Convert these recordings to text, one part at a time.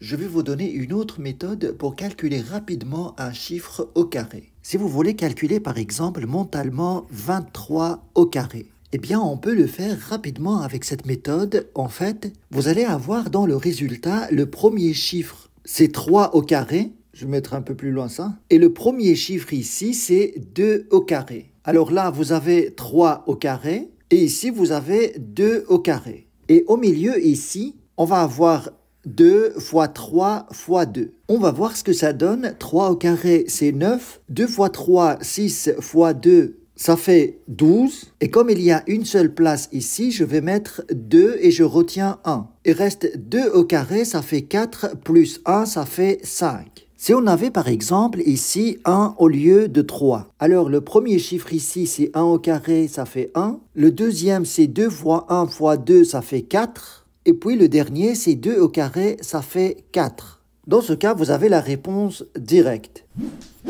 je vais vous donner une autre méthode pour calculer rapidement un chiffre au carré. Si vous voulez calculer par exemple mentalement 23 au carré, eh bien on peut le faire rapidement avec cette méthode. En fait, vous allez avoir dans le résultat le premier chiffre, c'est 3 au carré. Je vais mettre un peu plus loin ça. Et le premier chiffre ici, c'est 2 au carré. Alors là, vous avez 3 au carré. Et ici, vous avez 2 au carré. Et au milieu, ici, on va avoir 2 fois 3 fois 2. On va voir ce que ça donne. 3 au carré, c'est 9. 2 fois 3, 6 fois 2, ça fait 12. Et comme il y a une seule place ici, je vais mettre 2 et je retiens 1. Il reste 2 au carré, ça fait 4, plus 1, ça fait 5. Si on avait par exemple ici 1 au lieu de 3, alors le premier chiffre ici c'est 1 au carré, ça fait 1. Le deuxième c'est 2 fois 1 fois 2, ça fait 4. Et puis le dernier, c'est 2 au carré, ça fait 4. Dans ce cas, vous avez la réponse directe.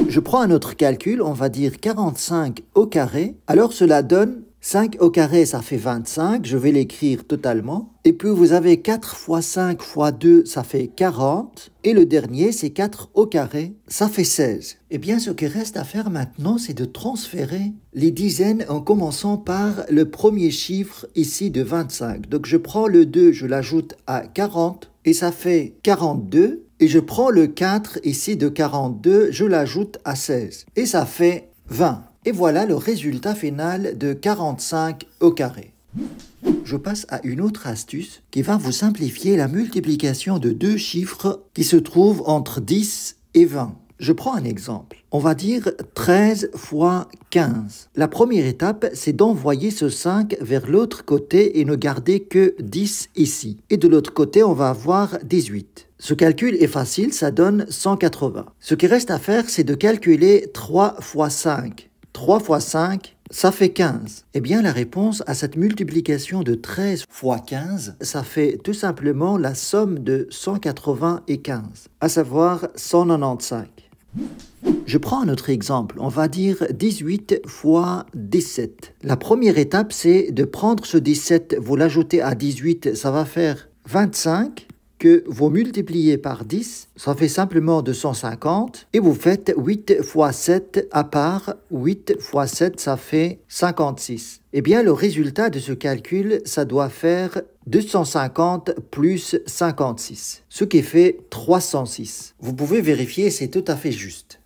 Je prends un autre calcul, on va dire 45 au carré. Alors cela donne 5 au carré, ça fait 25. Je vais l'écrire totalement. Et puis, vous avez 4 fois 5 fois 2, ça fait 40. Et le dernier, c'est 4 au carré, ça fait 16. Et eh bien, ce qui reste à faire maintenant, c'est de transférer les dizaines en commençant par le premier chiffre ici de 25. Donc, je prends le 2, je l'ajoute à 40 et ça fait 42. Et je prends le 4 ici de 42, je l'ajoute à 16 et ça fait 20. Et voilà le résultat final de 45 au carré. Je passe à une autre astuce qui va vous simplifier la multiplication de deux chiffres qui se trouvent entre 10 et 20. Je prends un exemple. On va dire 13 fois 15. La première étape, c'est d'envoyer ce 5 vers l'autre côté et ne garder que 10 ici. Et de l'autre côté, on va avoir 18. Ce calcul est facile, ça donne 180. Ce qui reste à faire, c'est de calculer 3 fois 5. 3 fois 5, ça fait 15. Eh bien, la réponse à cette multiplication de 13 fois 15, ça fait tout simplement la somme de 180 et 15, à savoir 195. Je prends un autre exemple, on va dire 18 fois 17. La première étape, c'est de prendre ce 17, vous l'ajoutez à 18, ça va faire 25 que vous multipliez par 10, ça fait simplement 250, et vous faites 8 fois 7 à part 8 fois 7, ça fait 56. Eh bien, le résultat de ce calcul, ça doit faire 250 plus 56, ce qui fait 306. Vous pouvez vérifier, c'est tout à fait juste.